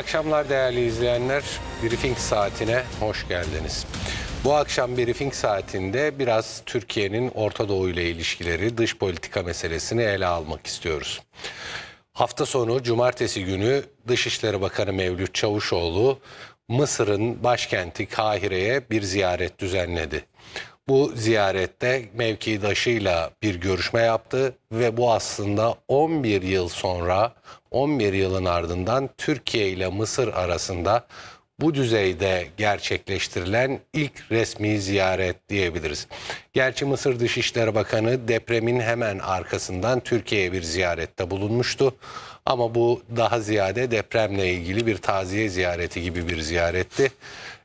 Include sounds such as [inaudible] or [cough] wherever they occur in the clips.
akşamlar değerli izleyenler. Briefing saatine hoş geldiniz. Bu akşam briefing saatinde biraz Türkiye'nin Orta Doğu ile ilişkileri, dış politika meselesini ele almak istiyoruz. Hafta sonu cumartesi günü Dışişleri Bakanı Mevlüt Çavuşoğlu Mısır'ın başkenti Kahire'ye bir ziyaret düzenledi. Bu ziyarette mevkidaşıyla bir görüşme yaptı ve bu aslında 11 yıl sonra 11 yılın ardından Türkiye ile Mısır arasında bu düzeyde gerçekleştirilen ilk resmi ziyaret diyebiliriz. Gerçi Mısır Dışişleri Bakanı depremin hemen arkasından Türkiye'ye bir ziyarette bulunmuştu. Ama bu daha ziyade depremle ilgili bir taziye ziyareti gibi bir ziyaretti.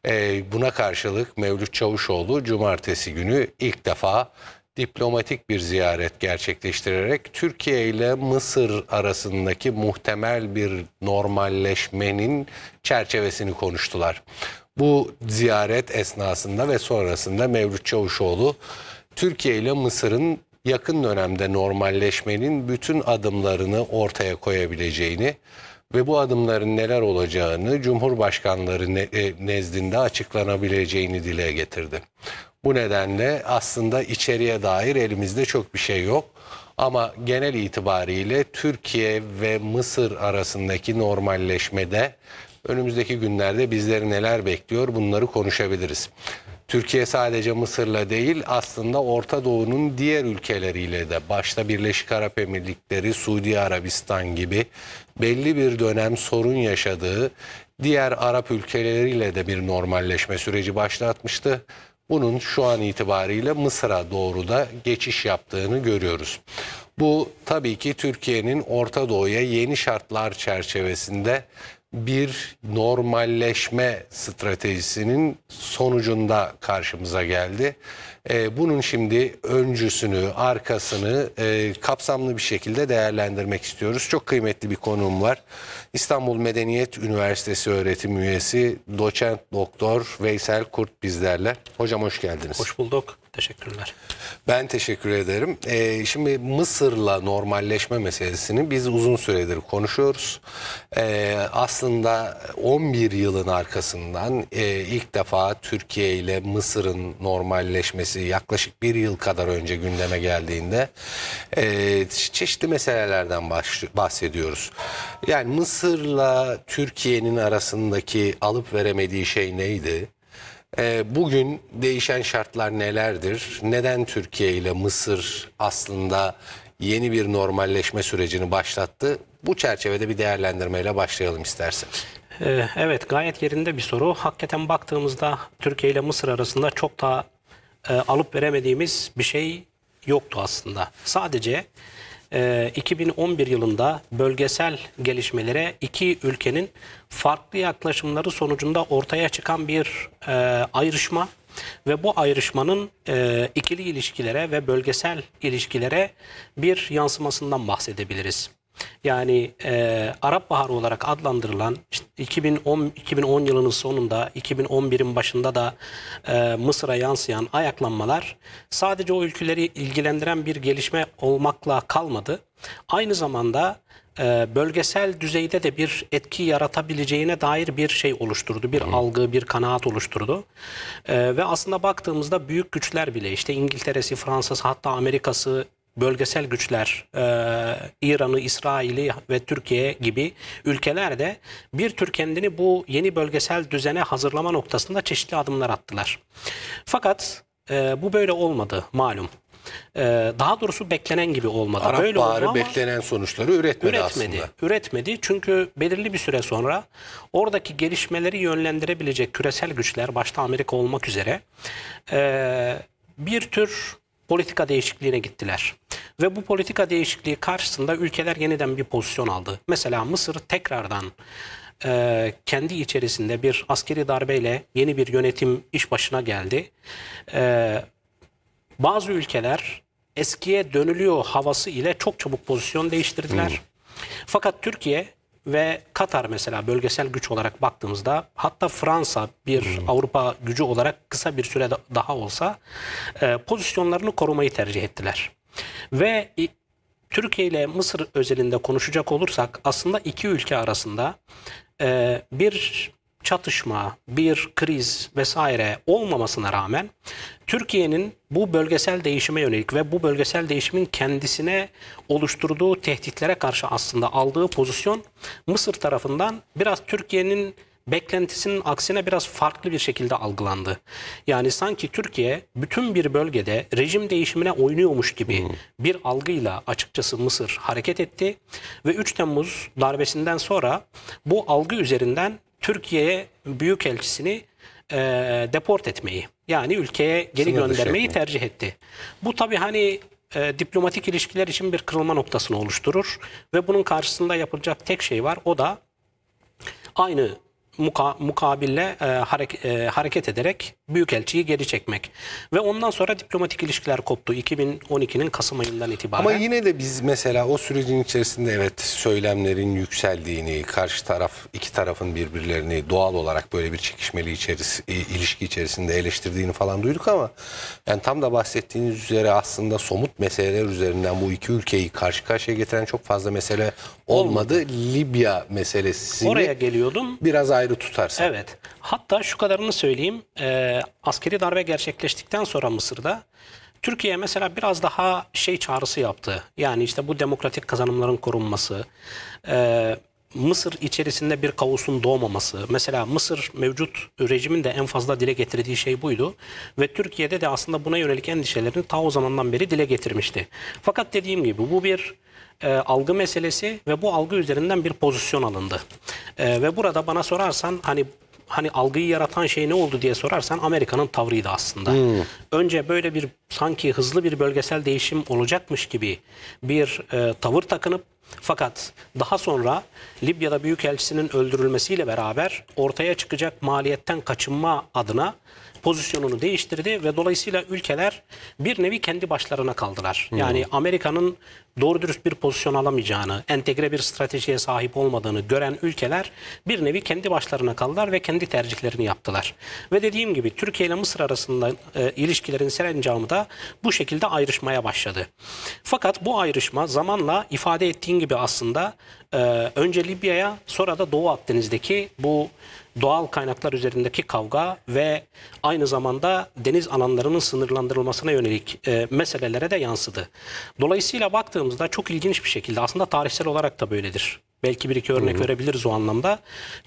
Ee, buna karşılık Mevlüt Çavuşoğlu cumartesi günü ilk defa diplomatik bir ziyaret gerçekleştirerek Türkiye ile Mısır arasındaki muhtemel bir normalleşmenin çerçevesini konuştular. Bu ziyaret esnasında ve sonrasında Mevlüt Çavuşoğlu Türkiye ile Mısır'ın yakın dönemde normalleşmenin bütün adımlarını ortaya koyabileceğini ve bu adımların neler olacağını Cumhurbaşkanları e, nezdinde açıklanabileceğini dile getirdi. Bu nedenle aslında içeriye dair elimizde çok bir şey yok. Ama genel itibariyle Türkiye ve Mısır arasındaki normalleşmede önümüzdeki günlerde bizleri neler bekliyor bunları konuşabiliriz. Türkiye sadece Mısır'la değil aslında Orta Doğu'nun diğer ülkeleriyle de başta Birleşik Arap Emirlikleri, Suudi Arabistan gibi belli bir dönem sorun yaşadığı diğer Arap ülkeleriyle de bir normalleşme süreci başlatmıştı bunun şu an itibariyle Mısır'a doğru da geçiş yaptığını görüyoruz. Bu tabii ki Türkiye'nin Orta Doğu'ya yeni şartlar çerçevesinde bir normalleşme stratejisinin sonucunda karşımıza geldi. E, bunun şimdi öncüsünü, arkasını e, kapsamlı bir şekilde değerlendirmek istiyoruz. Çok kıymetli bir konuğum var. İstanbul Medeniyet Üniversitesi öğretim üyesi doçent doktor Veysel Kurt bizlerle. Hocam hoş geldiniz. Hoş bulduk. Teşekkürler. Ben teşekkür ederim. Ee, şimdi Mısır'la normalleşme meselesini biz uzun süredir konuşuyoruz. Ee, aslında 11 yılın arkasından e, ilk defa Türkiye ile Mısır'ın normalleşmesi yaklaşık bir yıl kadar önce gündeme geldiğinde e, çeşitli meselelerden bahsediyoruz. Yani Mısır'la Türkiye'nin arasındaki alıp veremediği şey neydi? E, bugün değişen şartlar nelerdir? Neden Türkiye ile Mısır aslında yeni bir normalleşme sürecini başlattı? Bu çerçevede bir değerlendirmeyle başlayalım isterseniz. Ee, evet gayet yerinde bir soru. Hakikaten baktığımızda Türkiye ile Mısır arasında çok daha e, alıp veremediğimiz bir şey yoktu aslında. Sadece 2011 ee, yılında bölgesel gelişmelere iki ülkenin farklı yaklaşımları sonucunda ortaya çıkan bir e, ayrışma ve bu ayrışmanın e, ikili ilişkilere ve bölgesel ilişkilere bir yansımasından bahsedebiliriz. Yani e, Arap Baharı olarak adlandırılan işte 2010 2010 yılının sonunda 2011'in başında da e, Mısır'a yansıyan ayaklanmalar sadece o ülkeleri ilgilendiren bir gelişme olmakla kalmadı. Aynı zamanda e, bölgesel düzeyde de bir etki yaratabileceğine dair bir şey oluşturdu. Bir Hı. algı, bir kanaat oluşturdu. E, ve aslında baktığımızda büyük güçler bile işte İngiltere'si, Fransa'sı hatta Amerika'sı bölgesel güçler e, İran'ı, İsrail'i ve Türkiye gibi ülkeler de bir tür kendini bu yeni bölgesel düzene hazırlama noktasında çeşitli adımlar attılar. Fakat e, bu böyle olmadı malum. E, daha doğrusu beklenen gibi olmadı. Arap böyle Baharı beklenen sonuçları üretmedi, üretmedi aslında. Üretmedi çünkü belirli bir süre sonra oradaki gelişmeleri yönlendirebilecek küresel güçler başta Amerika olmak üzere e, bir tür politika değişikliğine gittiler. Ve bu politika değişikliği karşısında ülkeler yeniden bir pozisyon aldı. Mesela Mısır tekrardan e, kendi içerisinde bir askeri darbeyle yeni bir yönetim iş başına geldi. E, bazı ülkeler eskiye dönülüyor havası ile çok çabuk pozisyon değiştirdiler. Hmm. Fakat Türkiye ve Katar mesela bölgesel güç olarak baktığımızda hatta Fransa bir hmm. Avrupa gücü olarak kısa bir süre daha olsa e, pozisyonlarını korumayı tercih ettiler. Ve Türkiye ile Mısır özelinde konuşacak olursak aslında iki ülke arasında e, bir çatışma, bir kriz vesaire olmamasına rağmen Türkiye'nin bu bölgesel değişime yönelik ve bu bölgesel değişimin kendisine oluşturduğu tehditlere karşı aslında aldığı pozisyon Mısır tarafından biraz Türkiye'nin beklentisinin aksine biraz farklı bir şekilde algılandı. Yani sanki Türkiye bütün bir bölgede rejim değişimine oynuyormuş gibi bir algıyla açıkçası Mısır hareket etti ve 3 Temmuz darbesinden sonra bu algı üzerinden Türkiye'ye büyükelçisini e, deport etmeyi yani ülkeye geri Sınır göndermeyi tercih etti. Bu tabii hani e, diplomatik ilişkiler için bir kırılma noktasını oluşturur ve bunun karşısında yapılacak tek şey var o da aynı mukabille e, hareket, e, hareket ederek Büyükelçiyi geri çekmek. Ve ondan sonra diplomatik ilişkiler koptu 2012'nin Kasım ayından itibaren. Ama yine de biz mesela o sürecin içerisinde evet söylemlerin yükseldiğini, karşı taraf iki tarafın birbirlerini doğal olarak böyle bir çekişmeli içeris e, ilişki içerisinde eleştirdiğini falan duyduk ama yani tam da bahsettiğiniz üzere aslında somut meseleler üzerinden bu iki ülkeyi karşı karşıya getiren çok fazla mesele olmadı. olmadı. Libya meselesi Oraya geliyordum. Biraz ayrı ayrı tutarsa. Evet. Hatta şu kadarını söyleyeyim. E, askeri darbe gerçekleştikten sonra Mısır'da Türkiye mesela biraz daha şey çağrısı yaptı. Yani işte bu demokratik kazanımların korunması, e, Mısır içerisinde bir kaosun doğmaması. Mesela Mısır mevcut rejimin de en fazla dile getirdiği şey buydu. Ve Türkiye'de de aslında buna yönelik endişelerini ta o zamandan beri dile getirmişti. Fakat dediğim gibi bu bir e, algı meselesi ve bu algı üzerinden bir pozisyon alındı. E, ve burada bana sorarsan hani hani algıyı yaratan şey ne oldu diye sorarsan Amerika'nın tavrıydı aslında. Hmm. Önce böyle bir sanki hızlı bir bölgesel değişim olacakmış gibi bir e, tavır takınıp fakat daha sonra Libya'da Büyükelçisinin öldürülmesiyle beraber ortaya çıkacak maliyetten kaçınma adına pozisyonunu değiştirdi ve dolayısıyla ülkeler bir nevi kendi başlarına kaldılar. Hmm. Yani Amerika'nın doğru dürüst bir pozisyon alamayacağını, entegre bir stratejiye sahip olmadığını gören ülkeler bir nevi kendi başlarına kaldılar ve kendi tercihlerini yaptılar. Ve dediğim gibi Türkiye ile Mısır arasında e, ilişkilerin serencamı da bu şekilde ayrışmaya başladı. Fakat bu ayrışma zamanla ifade ettiğin dediğin gibi aslında e, önce Libya'ya sonra da Doğu Akdeniz'deki bu doğal kaynaklar üzerindeki kavga ve aynı zamanda deniz alanlarının sınırlandırılmasına yönelik e, meselelere de yansıdı. Dolayısıyla baktığımızda çok ilginç bir şekilde aslında tarihsel olarak da böyledir. Belki bir iki örnek Hı -hı. verebiliriz o anlamda.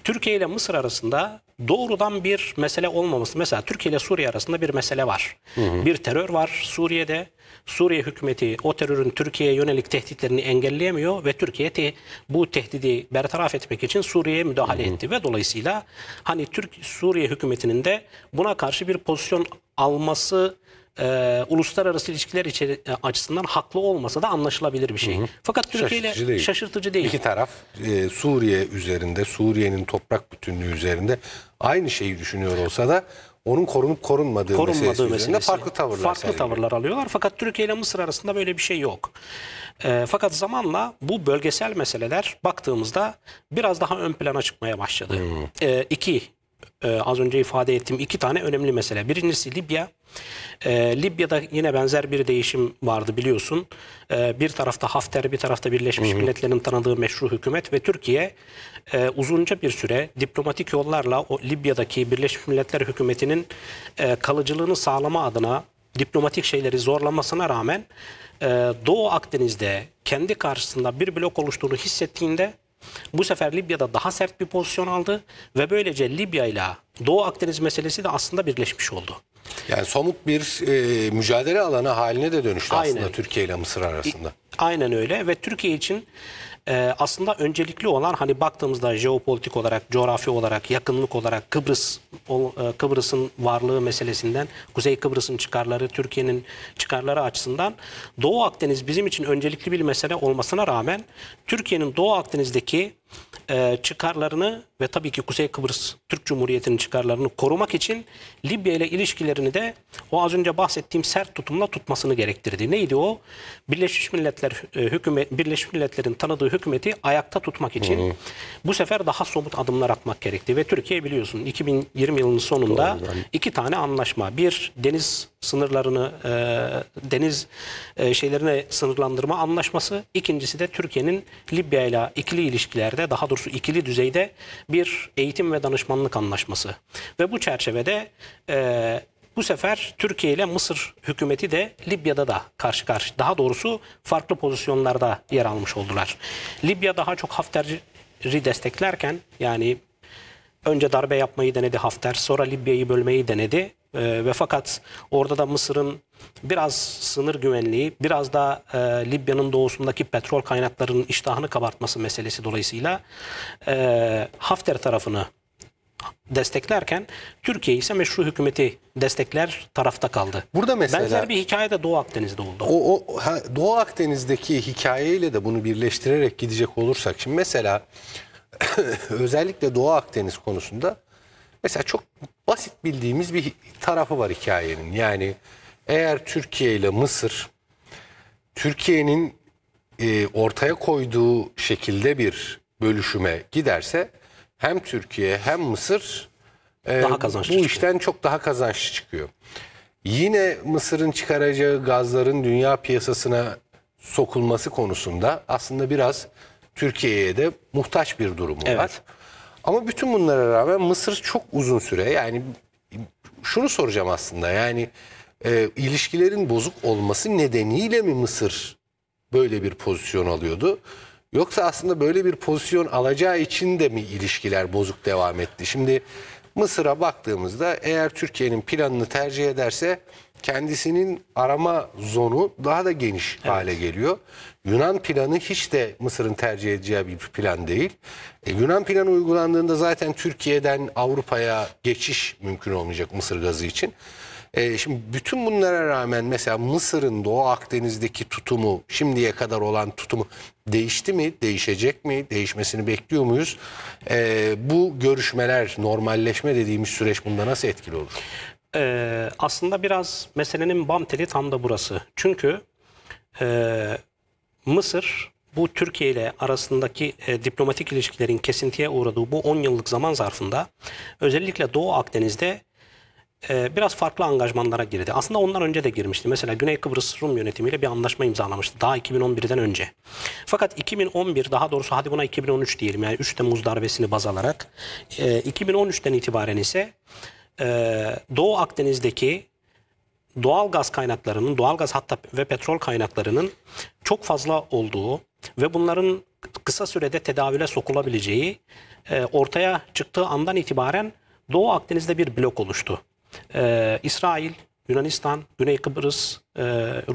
Türkiye ile Mısır arasında doğrudan bir mesele olmaması. Mesela Türkiye ile Suriye arasında bir mesele var. Hı hı. Bir terör var Suriye'de. Suriye hükümeti o terörün Türkiye'ye yönelik tehditlerini engelleyemiyor ve Türkiye te bu tehdidi bertaraf etmek için Suriye'ye müdahale hı hı. etti ve dolayısıyla hani Türk Suriye hükümetinin de buna karşı bir pozisyon alması e, uluslararası ilişkiler içeri, e, açısından haklı olmasa da anlaşılabilir bir şey. Hı hı. Fakat Türkiye şaşırtıcı ile değil. şaşırtıcı değil. İki taraf e, Suriye üzerinde, Suriye'nin toprak bütünlüğü üzerinde aynı şeyi düşünüyor olsa da onun korunup korunmadığı, korunmadığı meselesi, meselesi farklı tavırlar farklı tavırlar alıyorlar. Fakat Türkiye ile Mısır arasında böyle bir şey yok. E, fakat zamanla bu bölgesel meseleler baktığımızda biraz daha ön plana çıkmaya başladı. Hmm. E, iki e, az önce ifade ettiğim iki tane önemli mesele. Birincisi Libya. E, Libya'da yine benzer bir değişim vardı biliyorsun. E, bir tarafta Hafter, bir tarafta Birleşmiş Milletler'in tanıdığı meşru hükümet ve Türkiye e, uzunca bir süre diplomatik yollarla o Libya'daki Birleşmiş Milletler hükümetinin e, kalıcılığını sağlama adına diplomatik şeyleri zorlamasına rağmen e, Doğu Akdeniz'de kendi karşısında bir blok oluştuğunu hissettiğinde bu sefer Libya'da daha sert bir pozisyon aldı ve böylece Libya ile Doğu Akdeniz meselesi de aslında birleşmiş oldu. Yani somut bir e, mücadele alanı haline de dönüştü Aynen. aslında Türkiye ile Mısır arasında. Aynen öyle ve Türkiye için ee, aslında öncelikli olan hani baktığımızda jeopolitik olarak, coğrafi olarak, yakınlık olarak Kıbrıs e, Kıbrıs'ın varlığı meselesinden, Kuzey Kıbrıs'ın çıkarları, Türkiye'nin çıkarları açısından Doğu Akdeniz bizim için öncelikli bir mesele olmasına rağmen Türkiye'nin Doğu Akdeniz'deki e, çıkarlarını ve tabii ki Kuzey Kıbrıs Türk Cumhuriyeti'nin çıkarlarını korumak için Libya ile ilişkilerini de o az önce bahsettiğim sert tutumla tutmasını gerektirdi. Neydi o? Birleşmiş Milletler e, hükümet Birleşmiş Milletler'in tanıdığı hükümeti ayakta tutmak için Hı. bu sefer daha somut adımlar atmak gerekti ve Türkiye biliyorsun 2020 yılının sonunda Doğru. iki tane anlaşma. Bir deniz sınırlarını e, deniz e, şeylerine sınırlandırma anlaşması. İkincisi de Türkiye'nin Libya ile ikili ilişkilerde daha doğrusu ikili düzeyde bir eğitim ve danışmanlık anlaşması. Ve bu çerçevede e, bu sefer Türkiye ile Mısır hükümeti de Libya'da da karşı karşı daha doğrusu farklı pozisyonlarda yer almış oldular. Libya daha çok Hafter'i desteklerken yani önce darbe yapmayı denedi Hafter sonra Libya'yı bölmeyi denedi e, ve fakat orada da Mısır'ın biraz sınır güvenliği, biraz da e, Libya'nın doğusundaki petrol kaynaklarının iştahını kabartması meselesi dolayısıyla e, Hafter tarafını desteklerken Türkiye ise meşru hükümeti destekler tarafta kaldı. Burada mesela benzer bir hikaye de Doğu Akdeniz'de oldu. O, o ha, Doğu Akdeniz'deki hikayeyle de bunu birleştirerek gidecek olursak şimdi mesela [coughs] özellikle Doğu Akdeniz konusunda Mesela çok basit bildiğimiz bir tarafı var hikayenin. Yani eğer Türkiye ile Mısır Türkiye'nin e, ortaya koyduğu şekilde bir bölüşüme giderse hem Türkiye hem Mısır e, daha kazançlı bu çıkıyor. işten çok daha kazançlı çıkıyor. Yine Mısır'ın çıkaracağı gazların dünya piyasasına sokulması konusunda aslında biraz Türkiye'ye de muhtaç bir durum evet. var. Ama bütün bunlara rağmen Mısır çok uzun süre yani şunu soracağım aslında yani e, ilişkilerin bozuk olması nedeniyle mi Mısır böyle bir pozisyon alıyordu? Yoksa aslında böyle bir pozisyon alacağı için de mi ilişkiler bozuk devam etti? Şimdi Mısır'a baktığımızda eğer Türkiye'nin planını tercih ederse kendisinin arama zonu daha da geniş evet. hale geliyor. Yunan planı hiç de Mısır'ın tercih edeceği bir plan değil. E, Yunan planı uygulandığında zaten Türkiye'den Avrupa'ya geçiş mümkün olmayacak Mısır gazı için. E, şimdi bütün bunlara rağmen mesela Mısır'ın Doğu Akdeniz'deki tutumu, şimdiye kadar olan tutumu değişti mi, değişecek mi, değişmesini bekliyor muyuz? E, bu görüşmeler, normalleşme dediğimiz süreç bunda nasıl etkili olur? Ee, aslında biraz meselenin bam teli tam da burası. Çünkü e, Mısır bu Türkiye ile arasındaki e, diplomatik ilişkilerin kesintiye uğradığı bu 10 yıllık zaman zarfında özellikle Doğu Akdeniz'de e, biraz farklı angajmanlara girdi. Aslında ondan önce de girmişti. Mesela Güney Kıbrıs Rum yönetimiyle bir anlaşma imzalamıştı daha 2011'den önce. Fakat 2011 daha doğrusu hadi buna 2013 diyelim yani 3 Temmuz darbesini baz alarak e, 2013'ten itibaren ise ee, Doğu Akdeniz'deki doğal gaz kaynaklarının, doğal gaz hatta ve petrol kaynaklarının çok fazla olduğu ve bunların kısa sürede tedavüle sokulabileceği e, ortaya çıktığı andan itibaren Doğu Akdeniz'de bir blok oluştu. Ee, İsrail, Yunanistan, Güney Kıbrıs, e,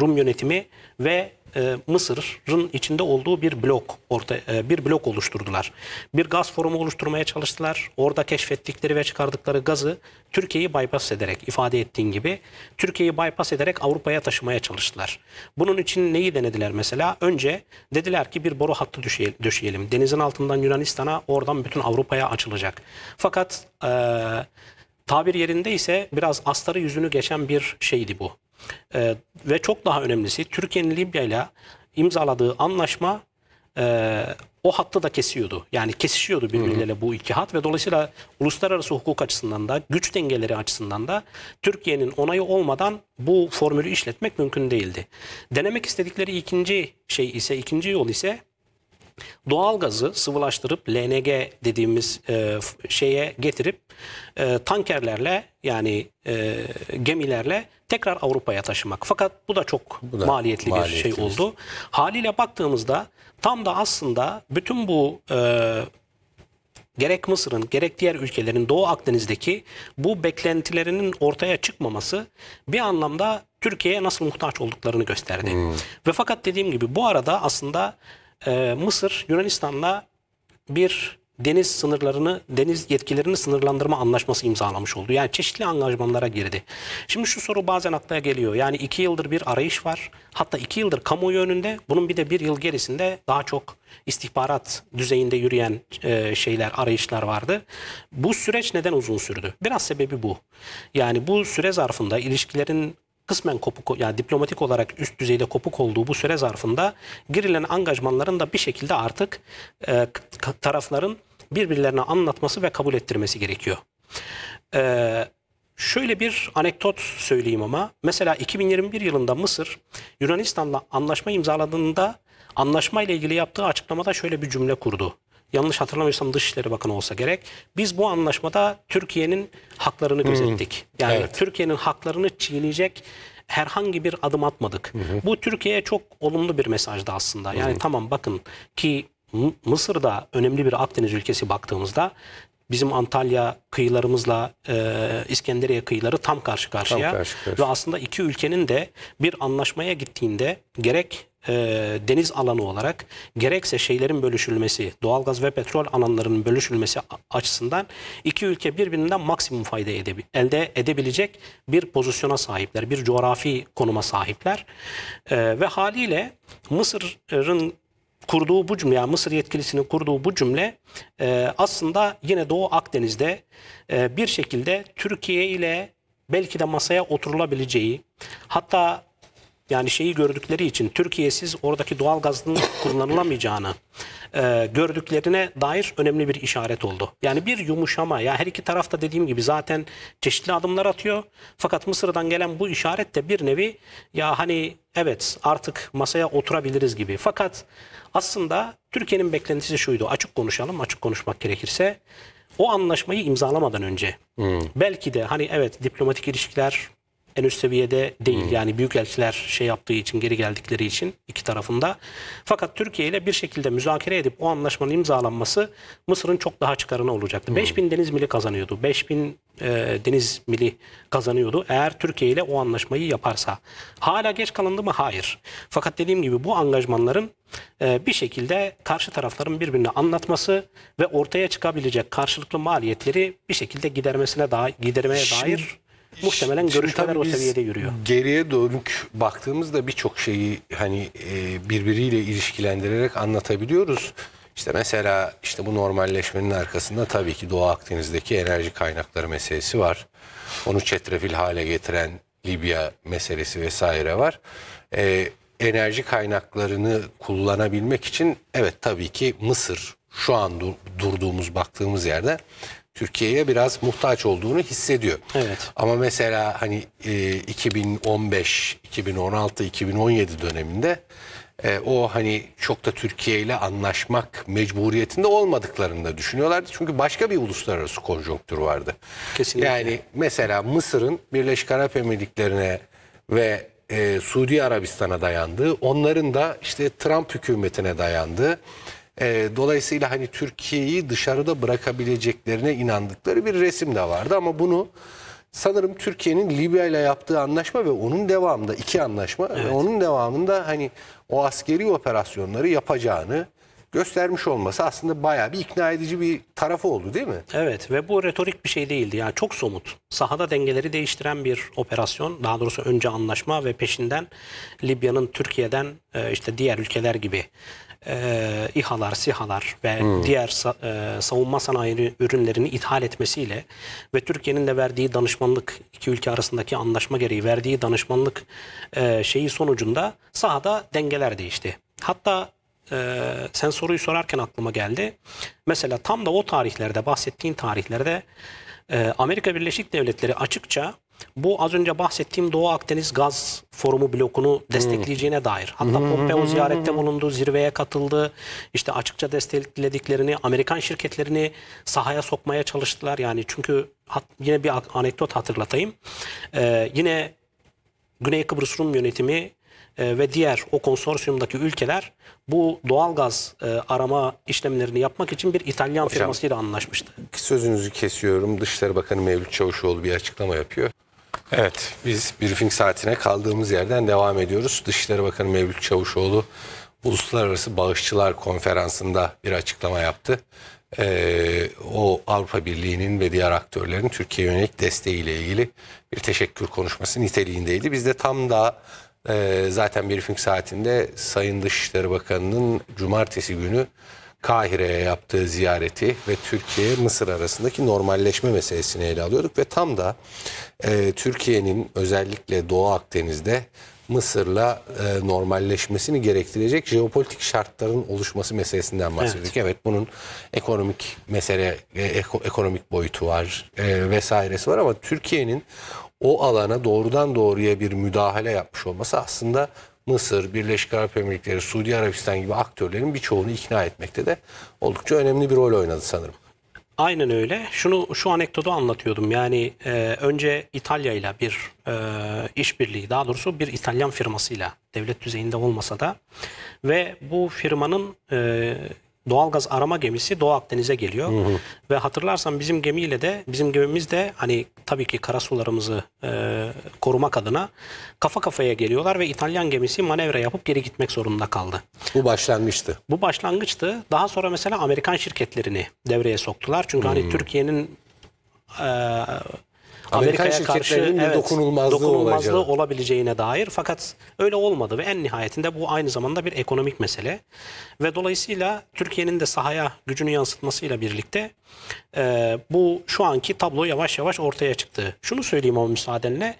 Rum yönetimi ve e, Mısır'ın içinde olduğu bir blok orta e, bir blok oluşturdular. Bir gaz forumu oluşturmaya çalıştılar. Orada keşfettikleri ve çıkardıkları gazı Türkiye'yi bypass ederek ifade ettiğin gibi Türkiye'yi bypass ederek Avrupa'ya taşımaya çalıştılar. Bunun için neyi denediler mesela? Önce dediler ki bir boru hattı döşeyelim. Denizin altından Yunanistan'a, oradan bütün Avrupa'ya açılacak. Fakat e, Tabir yerinde ise biraz astarı yüzünü geçen bir şeydi bu. Ee, ve çok daha önemlisi Türkiye'nin Libya ile imzaladığı anlaşma e, o hattı da kesiyordu. Yani kesişiyordu birbirleriyle bu iki hat ve dolayısıyla uluslararası hukuk açısından da güç dengeleri açısından da Türkiye'nin onayı olmadan bu formülü işletmek mümkün değildi. Denemek istedikleri ikinci şey ise ikinci yol ise doğalgazı sıvılaştırıp LNG dediğimiz e, şeye getirip e, tankerlerle yani e, gemilerle tekrar Avrupa'ya taşımak. Fakat bu da çok bu da maliyetli, maliyetli bir şey oldu. Haliyle baktığımızda tam da aslında bütün bu e, gerek Mısır'ın gerek diğer ülkelerin Doğu Akdeniz'deki bu beklentilerinin ortaya çıkmaması bir anlamda Türkiye'ye nasıl muhtaç olduklarını gösterdi. Hmm. Ve fakat dediğim gibi bu arada aslında ee, Mısır Yunanistan'la bir deniz sınırlarını, deniz yetkilerini sınırlandırma anlaşması imzalamış oldu. Yani çeşitli angajmanlara girdi. Şimdi şu soru bazen akla geliyor. Yani iki yıldır bir arayış var. Hatta iki yıldır kamuoyu önünde. Bunun bir de bir yıl gerisinde daha çok istihbarat düzeyinde yürüyen e, şeyler, arayışlar vardı. Bu süreç neden uzun sürdü? Biraz sebebi bu. Yani bu süre zarfında ilişkilerin kısmen kopuk yani diplomatik olarak üst düzeyde kopuk olduğu bu süre zarfında girilen angajmanların da bir şekilde artık e, tarafların birbirlerine anlatması ve kabul ettirmesi gerekiyor. E, şöyle bir anekdot söyleyeyim ama mesela 2021 yılında Mısır Yunanistan'la anlaşma imzaladığında anlaşma ile ilgili yaptığı açıklamada şöyle bir cümle kurdu yanlış hatırlamıyorsam Dışişleri Bakanı olsa gerek. Biz bu anlaşmada Türkiye'nin haklarını gözettik. Yani evet. Türkiye'nin haklarını çiğneyecek herhangi bir adım atmadık. Hı hı. Bu Türkiye'ye çok olumlu bir mesajdı aslında. Yani hı hı. tamam bakın ki Mısır'da önemli bir Akdeniz ülkesi baktığımızda bizim Antalya kıyılarımızla e, İskenderiye kıyıları tam karşı karşıya. Tam karşı karşıya. Ve aslında iki ülkenin de bir anlaşmaya gittiğinde gerek e, deniz alanı olarak gerekse şeylerin bölüşülmesi, doğalgaz ve petrol alanlarının bölüşülmesi açısından iki ülke birbirinden maksimum fayda edebi elde edebilecek bir pozisyona sahipler, bir coğrafi konuma sahipler e, ve haliyle Mısır'ın kurduğu bu cümle, yani Mısır yetkilisinin kurduğu bu cümle e, aslında yine Doğu Akdeniz'de e, bir şekilde Türkiye ile belki de masaya oturulabileceği, hatta yani şeyi gördükleri için Türkiye'siz oradaki doğal gazın [coughs] kullanılamayacağını e, gördüklerine dair önemli bir işaret oldu. Yani bir yumuşama ya her iki tarafta dediğim gibi zaten çeşitli adımlar atıyor. Fakat Mısır'dan gelen bu işaret de bir nevi ya hani evet artık masaya oturabiliriz gibi. Fakat aslında Türkiye'nin beklentisi şuydu. Açık konuşalım, açık konuşmak gerekirse o anlaşmayı imzalamadan önce hmm. belki de hani evet diplomatik ilişkiler en üst seviyede değil. Hmm. Yani büyükelçiler şey yaptığı için geri geldikleri için iki tarafında. Fakat Türkiye ile bir şekilde müzakere edip o anlaşmanın imzalanması Mısır'ın çok daha çıkarına olacaktı. Hmm. 5000 deniz mili kazanıyordu. 5000 e, deniz mili kazanıyordu. Eğer Türkiye ile o anlaşmayı yaparsa. Hala geç kalındı mı? Hayır. Fakat dediğim gibi bu angajmanların e, bir şekilde karşı tarafların birbirine anlatması ve ortaya çıkabilecek karşılıklı maliyetleri bir şekilde gidermesine daha gidermeye Şimdi, dair Muhtemelen Şimdi görüşmeler o seviyede yürüyor. Geriye dönük baktığımızda birçok şeyi hani e, birbiriyle ilişkilendirerek anlatabiliyoruz. İşte mesela işte bu normalleşmenin arkasında tabii ki Doğu Akdeniz'deki enerji kaynakları meselesi var. Onu çetrefil hale getiren Libya meselesi vesaire var. E, enerji kaynaklarını kullanabilmek için evet tabii ki Mısır şu an dur durduğumuz baktığımız yerde Türkiye'ye biraz muhtaç olduğunu hissediyor. Evet. Ama mesela hani e, 2015, 2016, 2017 döneminde e, o hani çok da Türkiye ile anlaşmak mecburiyetinde olmadıklarını da düşünüyorlardı. Çünkü başka bir uluslararası konjonktür vardı. Kesinlikle. Yani mesela Mısır'ın Birleşik Arap Emirlikleri'ne ve e, Suudi Arabistan'a dayandığı, onların da işte Trump hükümetine dayandığı e, dolayısıyla hani Türkiye'yi dışarıda bırakabileceklerine inandıkları bir resim de vardı ama bunu sanırım Türkiye'nin Libya ile yaptığı anlaşma ve onun devamında iki anlaşma evet. ve onun devamında hani o askeri operasyonları yapacağını göstermiş olması aslında bayağı bir ikna edici bir tarafı oldu değil mi? Evet ve bu retorik bir şey değildi. Yani çok somut. Sahada dengeleri değiştiren bir operasyon. Daha doğrusu önce anlaşma ve peşinden Libya'nın Türkiye'den e, işte diğer ülkeler gibi e, İHA'lar, SİHA'lar ve hmm. diğer e, savunma sanayi ürünlerini ithal etmesiyle ve Türkiye'nin de verdiği danışmanlık, iki ülke arasındaki anlaşma gereği verdiği danışmanlık e, şeyi sonucunda sahada dengeler değişti. Hatta e, sen soruyu sorarken aklıma geldi. Mesela tam da o tarihlerde bahsettiğin tarihlerde e, Amerika Birleşik Devletleri açıkça bu az önce bahsettiğim Doğu Akdeniz Gaz Forumu blokunu hmm. destekleyeceğine dair. Hatta hmm. Pompeo ziyarette bulundu, zirveye katıldı. İşte açıkça desteklediklerini, Amerikan şirketlerini sahaya sokmaya çalıştılar. Yani çünkü hat, yine bir anekdot hatırlatayım. Ee, yine Güney Kıbrıs Rum yönetimi e, ve diğer o konsorsiyumdaki ülkeler bu doğalgaz e, arama işlemlerini yapmak için bir İtalyan Hocam, firmasıyla anlaşmıştı. Sözünüzü kesiyorum. Dışişleri Bakanı Mevlüt Çavuşoğlu bir açıklama yapıyor. Evet biz briefing saatine kaldığımız yerden devam ediyoruz. Dışişleri Bakanı Mevlüt Çavuşoğlu Uluslararası Bağışçılar Konferansı'nda bir açıklama yaptı. Ee, o Avrupa Birliği'nin ve diğer aktörlerin Türkiye yönelik desteğiyle ilgili bir teşekkür konuşması niteliğindeydi. Biz de tam da e, zaten briefing saatinde Sayın Dışişleri Bakanı'nın cumartesi günü Kahire'ye yaptığı ziyareti ve Türkiye-Mısır arasındaki normalleşme meselesini ele alıyorduk. Ve tam da e, Türkiye'nin özellikle Doğu Akdeniz'de Mısır'la e, normalleşmesini gerektirecek jeopolitik şartların oluşması meselesinden bahsediyorduk. Evet. evet bunun ekonomik mesele, e, ekonomik boyutu var e, vesairesi var ama Türkiye'nin o alana doğrudan doğruya bir müdahale yapmış olması aslında Mısır, Birleşik Arap Emirlikleri, Suudi Arabistan gibi aktörlerin birçoğunu ikna etmekte de oldukça önemli bir rol oynadı sanırım. Aynen öyle. Şunu şu anekdotu anlatıyordum. Yani e, önce İtalya ile bir e, işbirliği, daha doğrusu bir İtalyan firmasıyla devlet düzeyinde olmasa da ve bu firmanın e, doğalgaz arama gemisi Doğu Akdeniz'e geliyor. Hı hı. Ve hatırlarsan bizim gemiyle de bizim gemimiz de hani tabii ki karasularımızı e, korumak adına kafa kafaya geliyorlar ve İtalyan gemisi manevra yapıp geri gitmek zorunda kaldı. Bu başlangıçtı. Bu başlangıçtı. Daha sonra mesela Amerikan şirketlerini devreye soktular. Çünkü hani Türkiye'nin e, Amerikan şirketlerinin karşı, evet, dokunulmazlığı, dokunulmazlığı olabileceğine dair fakat öyle olmadı ve en nihayetinde bu aynı zamanda bir ekonomik mesele ve dolayısıyla Türkiye'nin de sahaya gücünü yansıtmasıyla birlikte e, bu şu anki tablo yavaş yavaş ortaya çıktı. Şunu söyleyeyim o müsaadenle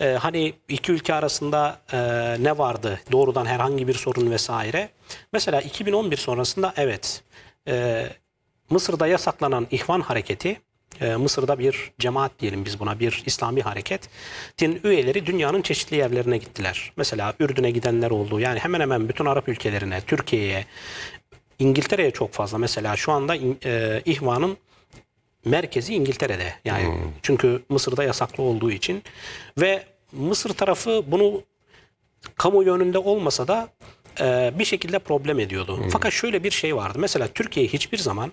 e, hani iki ülke arasında e, ne vardı doğrudan herhangi bir sorun vesaire. Mesela 2011 sonrasında evet e, Mısır'da yasaklanan İhvan Hareketi ee, Mısır'da bir cemaat diyelim biz buna bir İslami hareket din üyeleri dünyanın çeşitli yerlerine gittiler. Mesela Ürdün'e gidenler oldu. Yani hemen hemen bütün Arap ülkelerine, Türkiye'ye, İngiltere'ye çok fazla. Mesela şu anda e, İhvan'ın merkezi İngiltere'de. Yani hmm. çünkü Mısır'da yasaklı olduğu için ve Mısır tarafı bunu kamu yönünde olmasa da e, bir şekilde problem ediyordu. Hmm. Fakat şöyle bir şey vardı. Mesela Türkiye hiçbir zaman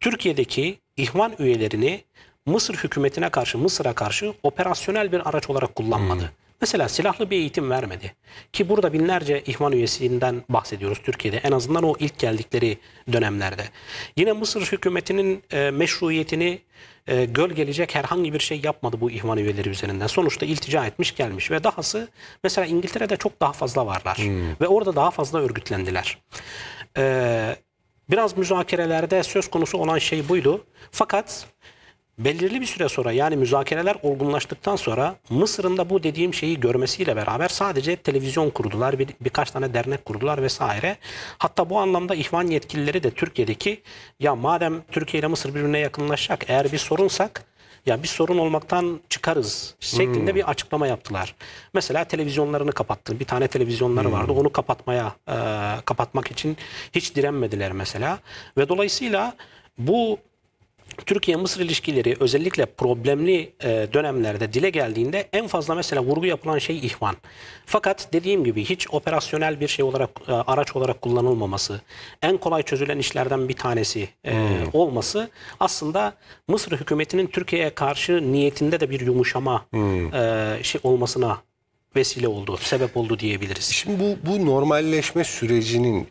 Türkiye'deki ihvan üyelerini Mısır hükümetine karşı, Mısır'a karşı operasyonel bir araç olarak kullanmadı. Hmm. Mesela silahlı bir eğitim vermedi. Ki burada binlerce ihvan üyesinden bahsediyoruz Türkiye'de. En azından o ilk geldikleri dönemlerde. Yine Mısır hükümetinin e, meşruiyetini e, gölgeleyecek herhangi bir şey yapmadı bu ihvan üyeleri üzerinden. Sonuçta iltica etmiş gelmiş ve dahası mesela İngiltere'de çok daha fazla varlar. Hmm. Ve orada daha fazla örgütlendiler. E, biraz müzakerelerde söz konusu olan şey buydu. Fakat belirli bir süre sonra yani müzakereler olgunlaştıktan sonra Mısır'ın da bu dediğim şeyi görmesiyle beraber sadece televizyon kurdular, bir, birkaç tane dernek kurdular vesaire. Hatta bu anlamda ihvan yetkilileri de Türkiye'deki ya madem Türkiye ile Mısır birbirine yakınlaşacak eğer bir sorunsak ya bir sorun olmaktan çıkarız şeklinde hmm. bir açıklama yaptılar. Mesela televizyonlarını kapattı. Bir tane televizyonları hmm. vardı. Onu kapatmaya e, kapatmak için hiç direnmediler mesela. Ve dolayısıyla bu Türkiye-Mısır ilişkileri özellikle problemli e, dönemlerde dile geldiğinde en fazla mesela vurgu yapılan şey ihvan. Fakat dediğim gibi hiç operasyonel bir şey olarak e, araç olarak kullanılmaması, en kolay çözülen işlerden bir tanesi e, hmm. olması aslında Mısır hükümetinin Türkiye'ye karşı niyetinde de bir yumuşama hmm. şey olmasına vesile oldu, sebep oldu diyebiliriz. Şimdi bu bu normalleşme sürecinin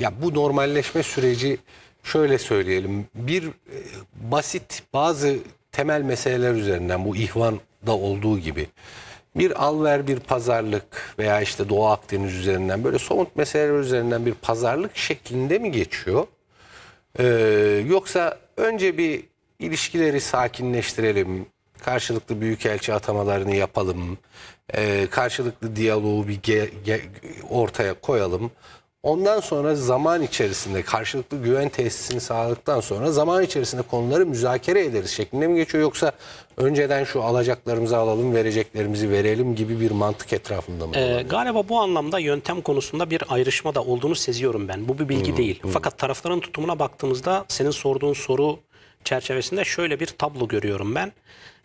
ya bu normalleşme süreci şöyle söyleyelim. Bir e, basit bazı temel meseleler üzerinden bu ihvanda olduğu gibi bir alver bir pazarlık veya işte Doğu Akdeniz üzerinden böyle somut meseleler üzerinden bir pazarlık şeklinde mi geçiyor? Ee, yoksa önce bir ilişkileri sakinleştirelim, karşılıklı büyükelçi atamalarını yapalım, e, karşılıklı diyaloğu bir ge, ge, ortaya koyalım. Ondan sonra zaman içerisinde karşılıklı güven tesisini sağladıktan sonra zaman içerisinde konuları müzakere ederiz şeklinde mi geçiyor yoksa önceden şu alacaklarımızı alalım vereceklerimizi verelim gibi bir mantık etrafında mı? Ee, galiba bu anlamda yöntem konusunda bir ayrışma da olduğunu seziyorum ben. Bu bir bilgi hmm, değil. Hmm. Fakat tarafların tutumuna baktığımızda senin sorduğun soru çerçevesinde şöyle bir tablo görüyorum ben.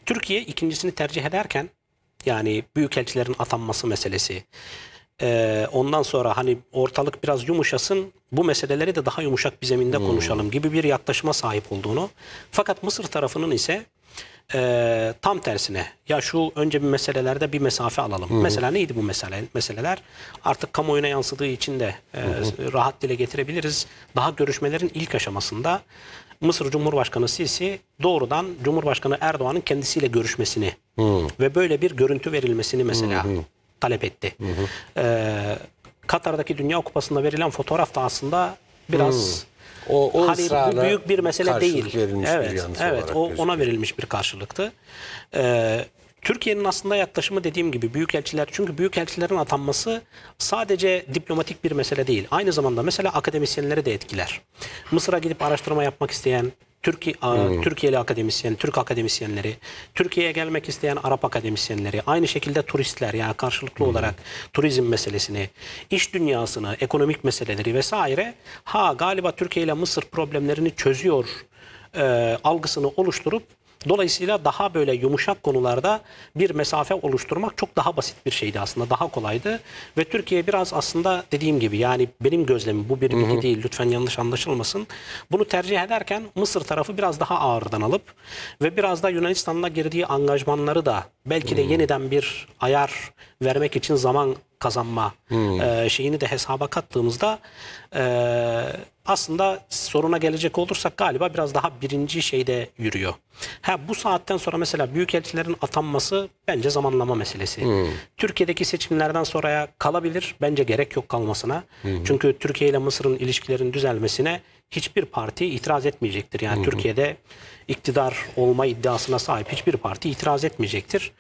Türkiye ikincisini tercih ederken yani büyükelçilerin atanması meselesi, ee, ondan sonra hani ortalık biraz yumuşasın bu meseleleri de daha yumuşak bir zeminde hmm. konuşalım gibi bir yaklaşıma sahip olduğunu. Fakat Mısır tarafının ise e, tam tersine ya şu önce bir meselelerde bir mesafe alalım. Hı hmm. Mesela neydi bu mesele, meseleler? Artık kamuoyuna yansıdığı için de e, Hı hmm. rahat dile getirebiliriz. Daha görüşmelerin ilk aşamasında Mısır Cumhurbaşkanı Sisi doğrudan Cumhurbaşkanı Erdoğan'ın kendisiyle görüşmesini Hı ve böyle bir görüntü verilmesini mesela Hı talep etti. Hı hı. Ee, Katar'daki Dünya Kupası'nda verilen fotoğraf da aslında biraz hı. o, o hani bu büyük bir mesele değil. Evet, bir evet o, gözüküyor. ona verilmiş bir karşılıktı. Ee, Türkiye'nin aslında yaklaşımı dediğim gibi büyükelçiler çünkü büyükelçilerin atanması sadece diplomatik bir mesele değil. Aynı zamanda mesela akademisyenleri de etkiler. Mısır'a gidip araştırma yapmak isteyen, Türkiye hmm. Türkiye'li akademisyen, Türk akademisyenleri, Türkiye'ye gelmek isteyen Arap akademisyenleri, aynı şekilde turistler yani karşılıklı hmm. olarak turizm meselesini, iş dünyasını, ekonomik meseleleri vesaire ha galiba Türkiye ile Mısır problemlerini çözüyor e, algısını oluşturup Dolayısıyla daha böyle yumuşak konularda bir mesafe oluşturmak çok daha basit bir şeydi aslında. Daha kolaydı. Ve Türkiye biraz aslında dediğim gibi yani benim gözlemim bu bir bilgi değil. Lütfen yanlış anlaşılmasın. Bunu tercih ederken Mısır tarafı biraz daha ağırdan alıp ve biraz da Yunanistan'la girdiği angajmanları da belki de yeniden bir ayar vermek için zaman kazanma hmm. e, şeyini de hesaba kattığımızda e, aslında soruna gelecek olursak galiba biraz daha birinci şeyde yürüyor. Ha bu saatten sonra mesela büyükelçilerin atanması bence zamanlama meselesi. Hmm. Türkiye'deki seçimlerden sonraya kalabilir. Bence gerek yok kalmasına. Hmm. Çünkü Türkiye ile Mısır'ın ilişkilerin düzelmesine hiçbir parti itiraz etmeyecektir. Yani hı hmm. Türkiye'de iktidar olma iddiasına sahip hiçbir parti itiraz etmeyecektir.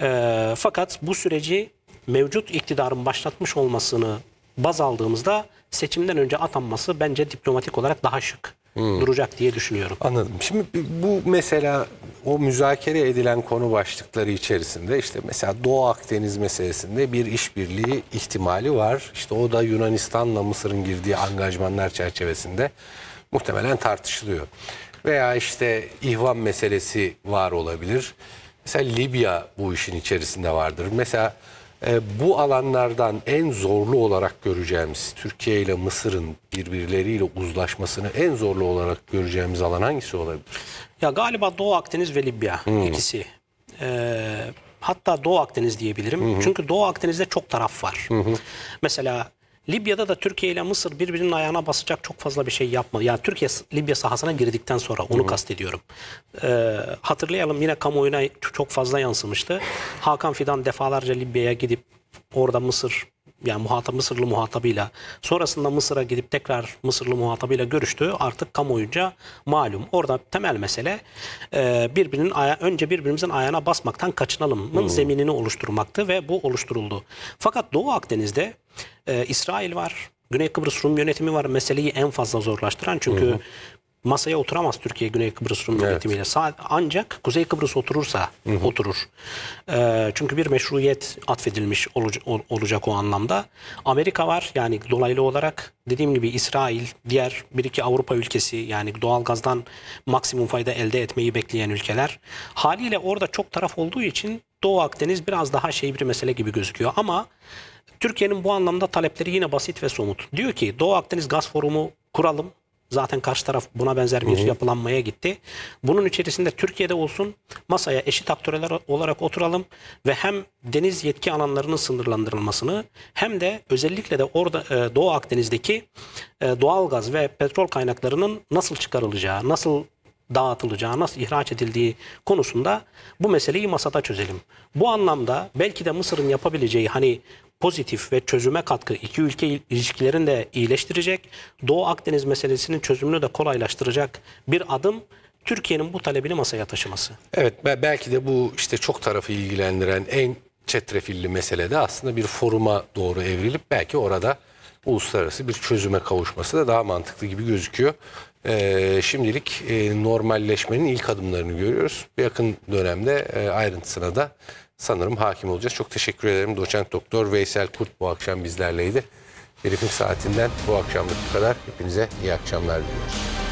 E, fakat bu süreci mevcut iktidarın başlatmış olmasını baz aldığımızda seçimden önce atanması bence diplomatik olarak daha şık hmm. duracak diye düşünüyorum. Anladım. Şimdi bu mesela o müzakere edilen konu başlıkları içerisinde işte mesela Doğu Akdeniz meselesinde bir işbirliği ihtimali var. İşte o da Yunanistan'la Mısır'ın girdiği angajmanlar çerçevesinde muhtemelen tartışılıyor. Veya işte ihvan meselesi var olabilir. Mesela Libya bu işin içerisinde vardır. Mesela e, bu alanlardan en zorlu olarak göreceğimiz Türkiye ile Mısır'ın birbirleriyle uzlaşmasını en zorlu olarak göreceğimiz alan hangisi olabilir? Ya galiba Doğu Akdeniz ve Libya hmm. ikisi. Ee, hatta Doğu Akdeniz diyebilirim. Hı hı. Çünkü Doğu Akdeniz'de çok taraf var. Hı hı. Mesela Libya'da da Türkiye ile Mısır birbirinin ayağına basacak çok fazla bir şey yapmadı. Yani Türkiye Libya sahasına girdikten sonra onu Hı-hı. kastediyorum. Ee, hatırlayalım yine kamuoyuna çok fazla yansımıştı. Hakan Fidan defalarca Libya'ya gidip orada Mısır yani muhatap Mısırlı muhatabıyla sonrasında Mısır'a gidip tekrar Mısırlı muhatabıyla görüştü. Artık kamuoyunca malum. Orada temel mesele e, birbirinin önce birbirimizin ayağına basmaktan kaçınalımın hmm. zeminini oluşturmaktı ve bu oluşturuldu. Fakat Doğu Akdeniz'de e, İsrail var. Güney Kıbrıs Rum yönetimi var meseleyi en fazla zorlaştıran çünkü hı hı masaya oturamaz Türkiye Güney Kıbrıs Rum yönetimiyle. Evet. Ancak Kuzey Kıbrıs oturursa hı hı. oturur. E, çünkü bir meşruiyet atfedilmiş olacak, olacak o anlamda. Amerika var yani dolaylı olarak dediğim gibi İsrail, diğer bir iki Avrupa ülkesi yani doğalgazdan maksimum fayda elde etmeyi bekleyen ülkeler. Haliyle orada çok taraf olduğu için Doğu Akdeniz biraz daha şey bir mesele gibi gözüküyor ama Türkiye'nin bu anlamda talepleri yine basit ve somut. Diyor ki Doğu Akdeniz Gaz Forumu kuralım. Zaten karşı taraf buna benzer bir Hı -hı. yapılanmaya gitti. Bunun içerisinde Türkiye'de olsun masaya eşit aktörler olarak oturalım ve hem deniz yetki alanlarının sınırlandırılmasını hem de özellikle de orada e, Doğu Akdeniz'deki e, doğalgaz ve petrol kaynaklarının nasıl çıkarılacağı, nasıl dağıtılacağı, nasıl ihraç edildiği konusunda bu meseleyi masada çözelim. Bu anlamda belki de Mısır'ın yapabileceği hani pozitif ve çözüme katkı iki ülke ilişkilerini de iyileştirecek, Doğu Akdeniz meselesinin çözümünü de kolaylaştıracak bir adım Türkiye'nin bu talebini masaya taşıması. Evet belki de bu işte çok tarafı ilgilendiren en çetrefilli mesele de aslında bir foruma doğru evrilip belki orada uluslararası bir çözüme kavuşması da daha mantıklı gibi gözüküyor. Ee, şimdilik e, normalleşmenin ilk adımlarını görüyoruz. Yakın dönemde e, ayrıntısına da sanırım hakim olacağız. Çok teşekkür ederim. Doçent Doktor Veysel Kurt bu akşam bizlerleydi. Briefing saatinden bu akşamlık bu kadar. Hepinize iyi akşamlar diliyoruz.